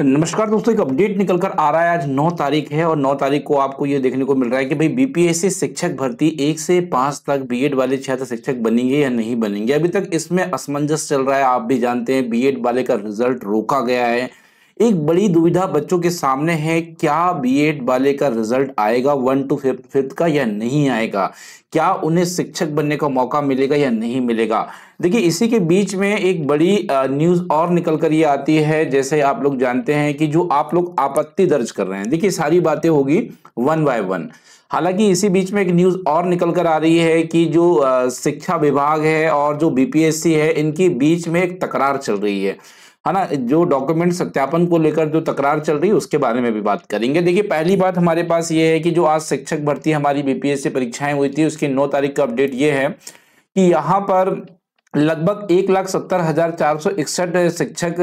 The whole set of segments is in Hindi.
नमस्कार दोस्तों एक अपडेट निकल कर आ रहा है आज 9 तारीख है और 9 तारीख को आपको ये देखने को मिल रहा है कि भाई बीपीएससी शिक्षक भर्ती एक से पांच तक बीएड वाले छात्र शिक्षक बनेंगे या नहीं बनेंगे अभी तक इसमें असमंजस चल रहा है आप भी जानते हैं बीएड वाले का रिजल्ट रोका गया है एक बड़ी दुविधा बच्चों के सामने है क्या बीएड वाले का रिजल्ट आएगा वन टू फिफ्थ का या नहीं आएगा क्या उन्हें शिक्षक बनने का मौका मिलेगा या नहीं मिलेगा देखिए इसी के बीच में एक बड़ी न्यूज़ और निकल कर ये आती है जैसे आप लोग जानते हैं कि जो आप लोग आपत्ति दर्ज कर रहे हैं देखिए सारी बातें होगी वन बाय वन हालांकि इसी बीच में एक न्यूज़ और निकल कर आ रही है कि जो शिक्षा विभाग है और जो बीपीएससी है इनके बीच में एक तकरार चल रही है है हाँ ना जो डॉक्यूमेंट सत्यापन को लेकर जो तकरार चल रही है उसके बारे में भी बात करेंगे देखिए पहली बात हमारे पास ये है कि जो आज शिक्षक भर्ती हमारी बीपीएससी परीक्षाएं हुई थी उसकी नौ तारीख का अपडेट ये है कि यहाँ पर लगभग एक लाख सत्तर हजार चार सौ इकसठ शिक्षक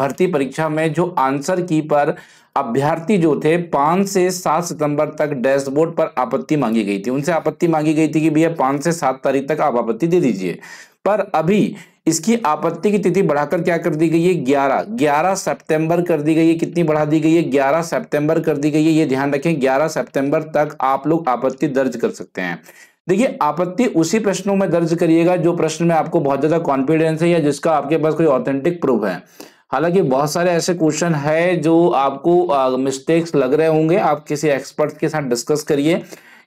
भर्ती परीक्षा में जो आंसर की पर अभ्यर्थी जो थे पाँच से सात सितंबर तक डैशबोर्ड पर आपत्ति मांगी गई थी उनसे आपत्ति मांगी गई थी कि भैया पाँच से सात तारीख तक आप आपत्ति दे दीजिए पर अभी इसकी आपत्ति की तिथि बढ़ाकर क्या कर दी गई है ग्यारह ग्यारह सितंबर कर दी गई है कितनी बढ़ा दी गई है ग्यारह सितंबर कर दी गई है ये ध्यान रखें ग्यारह सितंबर तक आप लोग आपत्ति दर्ज कर सकते हैं देखिए आपत्ति उसी प्रश्नों में दर्ज करिएगा जो प्रश्न में आपको बहुत ज्यादा कॉन्फिडेंस है या जिसका आपके पास कोई ऑथेंटिक प्रूफ है हालांकि बहुत सारे ऐसे क्वेश्चन है जो आपको मिस्टेक्स लग रहे होंगे आप किसी एक्सपर्ट के साथ डिस्कस करिए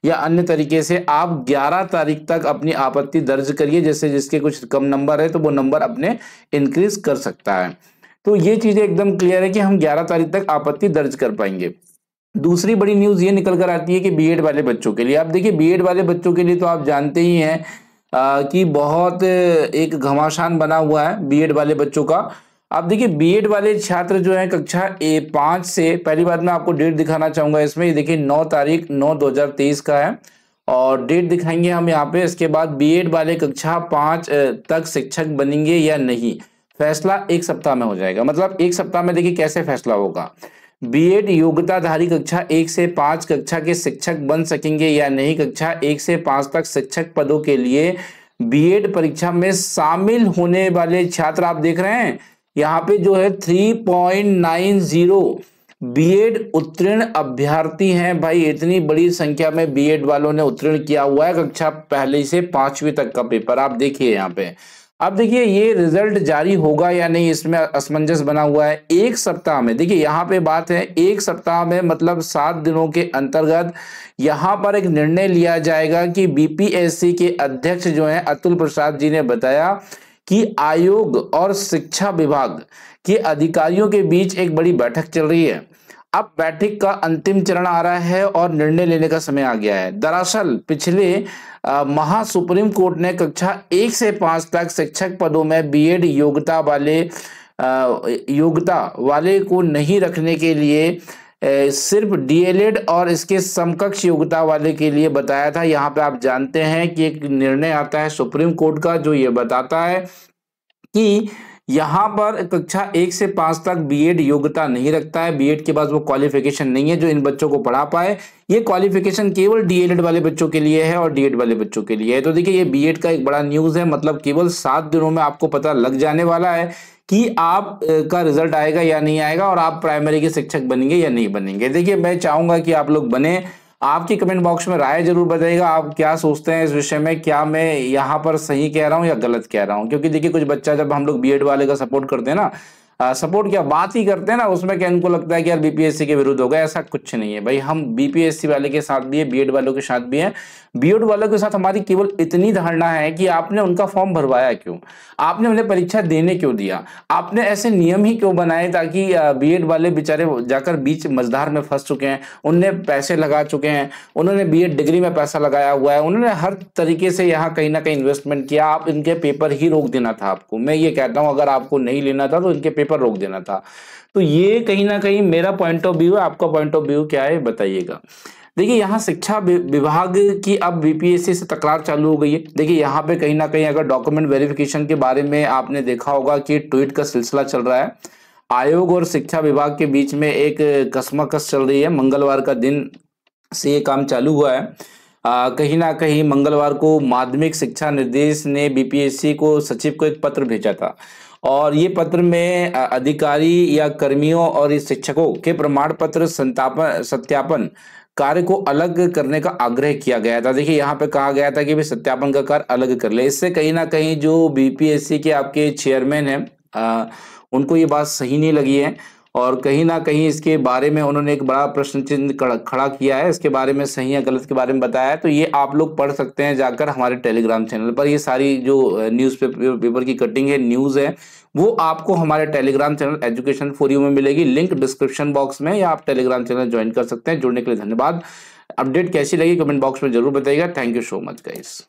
या अन्य तरीके से आप 11 तारीख तक अपनी आपत्ति दर्ज करिए जैसे जिसके कुछ कम नंबर है तो वो नंबर अपने इंक्रीज कर सकता है तो ये चीज़ें एकदम क्लियर है कि हम 11 तारीख तक आपत्ति दर्ज कर पाएंगे दूसरी बड़ी न्यूज़ ये निकल कर आती है कि बीएड वाले बच्चों के लिए आप देखिए बीएड वाले बच्चों के लिए तो आप जानते ही हैं कि बहुत एक घमासान बना हुआ है बीएड वाले बच्चों का अब देखिए बीएड वाले छात्र जो हैं कक्षा ए पांच से पहली बात मैं आपको डेट दिखाना चाहूंगा इसमें देखिए नौ तारीख नौ दो हज़ार तेईस का है और डेट दिखाएंगे हम यहाँ पे इसके बाद बीएड वाले कक्षा पांच तक शिक्षक बनेंगे या नहीं फैसला एक सप्ताह में हो जाएगा मतलब एक सप्ताह में देखिए कैसे फैसला होगा बीएड योग्यताधारी कक्षा एक से पांच कक्षा के शिक्षक बन सकेंगे या नहीं कक्षा एक से पांच तक शिक्षक पदों के लिए बीएड परीक्षा में शामिल होने वाले छात्र आप देख रहे हैं यहाँ पे जो है थ्री पॉइंट नाइन जीरो एड उत्तीर्ण अभ्यर्थी हैं भाई इतनी बड़ी संख्या में एड वालों ने उत्तीर्ण किया हुआ है कक्षा पहले से पांचवी तक का पेपर आप देखिए यहाँ पे अब देखिए ये रिजल्ट जारी होगा या नहीं इसमें असमंजस बना हुआ है एक सप्ताह में देखिए यहाँ पे बात है एक सप्ताह में मतलब सात दिनों के अंतर्गत यहाँ पर एक निर्णय लिया जाएगा कि बीपीएससी के अध्यक्ष जो हैं अतुल प्रसाद जी ने बताया कि आयोग और शिक्षा विभाग के अधिकारियों के बीच एक बड़ी बैठक चल रही है अब बैठक का अंतिम चरण आ रहा है और निर्णय लेने का समय आ गया है दरअसल पिछले महा सुप्रीम कोर्ट ने कक्षा एक से पांच तक शिक्षक पदों में बीएड योग्यता वाले योग्यता वाले को नहीं रखने के लिए सिर्फ डीएलएड और इसके समकक्ष योग्यता वाले के लिए बताया था यहाँ पे आप जानते हैं कि एक निर्णय आता है सुप्रीम कोर्ट का जो ये बताता है कि यहाँ पर कक्षा एक से पांच तक बीएड योग्यता नहीं रखता है बीएड के पास वो क्वालिफिकेशन नहीं है जो इन बच्चों को पढ़ा पाए ये क्वालिफिकेशन केवल डीएलएड वाले बच्चों के लिए है और डीएड वाले बच्चों के लिए है तो देखिए ये बीएड का एक बड़ा न्यूज़ है मतलब केवल सात दिनों में आपको पता लग जाने वाला है कि आप का रिजल्ट आएगा या नहीं आएगा और आप प्राइमरी के शिक्षक बनेंगे या नहीं बनेंगे देखिए मैं चाहूंगा कि आप लोग बने आपकी कमेंट बॉक्स में राय जरूर बताइएगा आप क्या सोचते हैं इस विषय में क्या मैं यहाँ पर सही कह रहा हूँ या गलत कह रहा हूँ क्योंकि देखिए कुछ बच्चा जब हम लोग बी वाले का सपोर्ट करते हैं ना सपोर्ट किया बात ही करते हैं ना उसमें क्या इनको लगता है कि यार बीपीएससी के विरुद्ध होगा ऐसा कुछ नहीं है भाई हम बीपीएससी वाले के साथ भी है बीएड वालों के साथ भी है बीएड वालों के साथ हमारी केवल इतनी धारणा है कि आपने उनका फॉर्म भरवाया क्यों आपने उन्हें परीक्षा देने क्यों दिया आपने ऐसे नियम ही क्यों बनाए ताकि बी वाले बेचारे जाकर बीच मजदार में फंस चुके हैं उनने पैसे लगा चुके हैं उन्होंने बी डिग्री में पैसा लगाया हुआ है उन्होंने हर तरीके से यहाँ कहीं ना कहीं इन्वेस्टमेंट किया आप इनके पेपर ही रोक देना था आपको मैं ये कहता हूँ अगर आपको नहीं लेना था तो इनके पेपर पर रोक देना था तो ये कहीं ना कहीं मेरा पॉइंट ऑफ व्यू है आपका पॉइंट ऑफ व्यू क्या है बताइएगा देखिए यहाँ शिक्षा विभाग की अब बीपीएससी से तकरार चालू हो गई है देखिए यहाँ पे कहीं ना कहीं अगर डॉक्यूमेंट वेरिफिकेशन के बारे में आपने देखा होगा कि ट्वीट का सिलसिला चल रहा है आयोग और शिक्षा विभाग के बीच में एक कसमकस चल रही है मंगलवार का दिन से ये काम चालू हुआ है कहीं ना कहीं मंगलवार को माध्यमिक शिक्षा निर्देश ने बीपीएससी को सचिव को एक पत्र भेजा था और ये पत्र में अधिकारी या कर्मियों और शिक्षकों के प्रमाण पत्र संतापन सत्यापन कार्य को अलग करने का आग्रह किया गया था देखिए यहाँ पे कहा गया था कि भी सत्यापन का कार्य अलग कर ले इससे कहीं ना कहीं जो बीपीएससी के आपके चेयरमैन हैं उनको ये बात सही नहीं लगी है और कहीं ना कहीं इसके बारे में उन्होंने एक बड़ा प्रश्न चिन्ह खड़ा किया है इसके बारे में सही या गलत के बारे में बताया है तो ये आप लोग पढ़ सकते हैं जाकर हमारे टेलीग्राम चैनल पर ये सारी जो न्यूज़ पेपर की कटिंग है न्यूज़ है वो आपको हमारे Telegram channel education for you में मिलेगी लिंक डिस्क्रिप्शन बॉक्स में या आप टेलीग्राम चैनल ज्वाइन कर सकते हैं जुड़ने के लिए धन्यवाद अपडेट कैसी लगी कमेंट बॉक्स में जरूर बताइएगा thank you so much guys